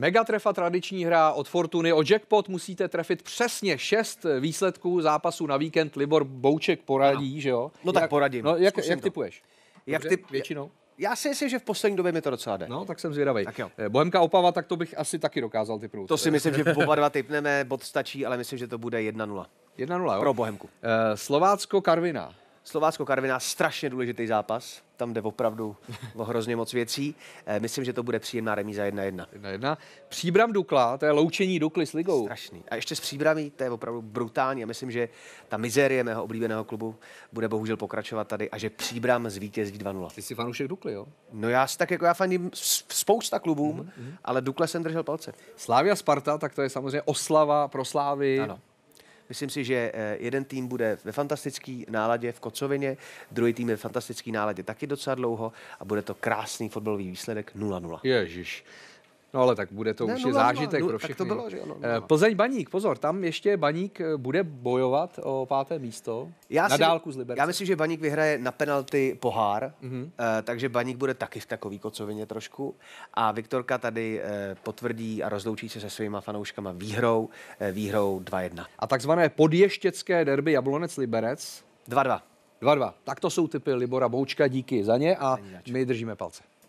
Megatrefa tradiční hra od Fortuny. O jackpot musíte trefit přesně šest výsledků zápasu na víkend. Libor Bouček poradí, ano. že jo? No tak jak, poradím. No, jak, jak typuješ? Dobře? Jak ty... Většinou? Já si myslím, že v poslední době mi to docela jde. No, tak jsem zvědavý. Tak jo. Eh, Bohemka Opava, tak to bych asi taky dokázal typnout. To si eh. myslím, že oba dva typneme, bod stačí, ale myslím, že to bude 1-0. 1-0, jo? Pro Bohemku. Eh, Slovácko Karvina. Slovácko Karviná, strašně důležitý zápas. Tam jde opravdu o hrozně moc věcí. Eh, myslím, že to bude příjemná remíza 1-1. 1-1. Příbram Dukla, to je loučení Dukly s ligou. Strašný. A ještě s Příbramí, to je opravdu brutální. Já myslím, že ta mizérie mého oblíbeného klubu bude bohužel pokračovat tady a že Příbram zvítězí 2-0. Ty jsi fanoušek Dukly, jo? No já si tak jako já faním spousta klubům, mm-hmm. ale Dukle jsem držel palce. Slávia Sparta, tak to je samozřejmě oslava pro Slávy. Ano Myslím si, že eh, jeden tým bude ve fantastické náladě v Kocovině, druhý tým je ve fantastické náladě taky docela dlouho a bude to krásný fotbalový výsledek 0-0. Ježiš. No ale tak bude to ne, už no, je no, no, zážitek no, pro všechny. Tak to bylo, že ano, no, eh, no. Plzeň Baník, pozor, tam ještě Baník eh, bude bojovat o páté místo já na si, dálku z Liberce. Já myslím, že Baník vyhraje na penalty pohár, mm-hmm. uh, takže Baník bude taky v takový kocovině trošku. A Viktorka tady uh, potvrdí a rozloučí se se svýma fanouškama výhrou, uh, výhrou 2-1. A takzvané podještěcké derby Jablonec-Liberec? 2-2. 2-2. Tak to jsou typy Libora Boučka, díky za ně a my držíme palce.